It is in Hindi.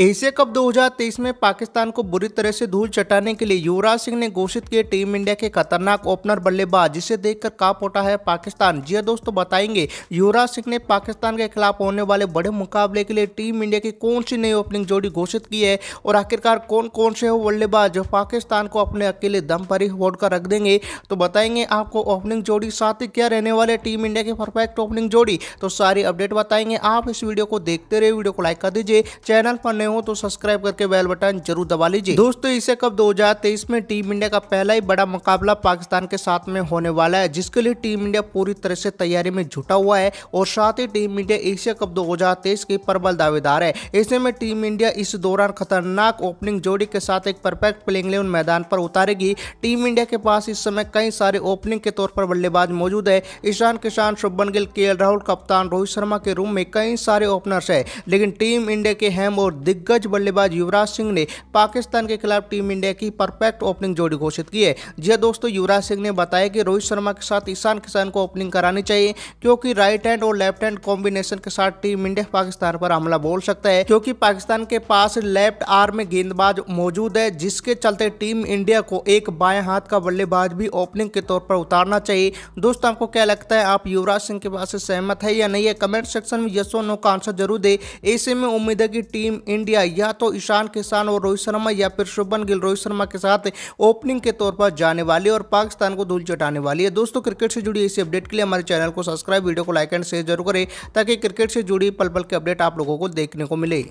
एशिया कप 2023 में पाकिस्तान को बुरी तरह से धूल चटाने के लिए युवराज सिंह ने घोषित किए टीम इंडिया के खतरनाक ओपनर बल्लेबाज जिसे देखकर कांप उठा है पाकिस्तान जी हाँ दोस्तों बताएंगे युवराज सिंह ने पाकिस्तान के खिलाफ होने वाले बड़े मुकाबले के लिए टीम इंडिया की कौन सी नई ओपनिंग जोड़ी घोषित की है और आखिरकार कौन कौन से हो बल्लेबाज जो पाकिस्तान को अपने अकेले दम पर ही वोट कर रख देंगे तो बताएंगे आपको ओपनिंग जोड़ी साथ ही क्या रहने वाले टीम इंडिया की परफेक्ट ओपनिंग जोड़ी तो सारी अपडेट बताएंगे आप इस वीडियो को देखते रहे वीडियो को लाइक कर दीजिए चैनल पर नए हो तो सब्सक्राइब करके बेल बटन जरूर दबा लीजिए दोस्तों इसे कब 2023 में टीम इंडिया का पहला ही बड़ा मुकाबला पाकिस्तान के साथ में होने वाला है जिसके लिए टीम इंडिया पूरी तरह से तैयारी में जुटा हुआ है और साथ ही टीम इंडिया एशिया कप 2023 की प्रबल दावेदार है ऐसे में टीम इंडिया इस दौरान खतरनाक ओपनिंग जोड़ी के साथ एक परफेक्ट प्लेइंग इलेवन मैदान पर उतारेगी टीम इंडिया के पास इस समय कई सारे ओपनिंग के तौर पर बल्लेबाज मौजूद है ईशान किशान शुभन गिल के राहुल कप्तान रोहित शर्मा के रूम में कई सारे ओपनर्स है लेकिन टीम इंडिया के हेम और दिग्गज बल्लेबाज युवराज सिंह ने पाकिस्तान के खिलाफ टीम इंडिया की परफेक्ट ओपनिंग जोड़ी घोषित की है जी हाँ दोस्तों युवराज सिंह ने बताया कि रोहित शर्मा के साथ ईशान किसान को ओपनिंग करानी चाहिए क्योंकि राइट हैंड और लेफ्ट हैंड कॉम्बिनेशन के साथ टीम इंडिया पाकिस्तान पर हमला बोल सकता है क्योंकि पाकिस्तान के पास लेफ्ट आर्म में गेंदबाज मौजूद है जिसके चलते टीम इंडिया को एक बाएं हाथ का बल्लेबाज भी ओपनिंग के तौर पर उतारना चाहिए दोस्तों आपको क्या लगता है आप युवराज सिंह के पास सहमत है या नहीं है कमेंट सेक्शन में यस और नो का आंसर जरूर दे ऐसे में उम्मीद है कि टीम इंडिया इंडिया या तो ईशान किसान और रोहित शर्मा या फिर शुभन गिल रोहित शर्मा के साथ ओपनिंग के तौर पर जाने वाली और पाकिस्तान को धूल चटाने वाली है दोस्तों क्रिकेट से जुड़ी इसी अपडेट के लिए हमारे चैनल को सब्सक्राइब वीडियो को लाइक एंड शेयर जरूर करें ताकि क्रिकेट से जुड़ी पल पल के अपडेट आप लोगों को देखने को मिले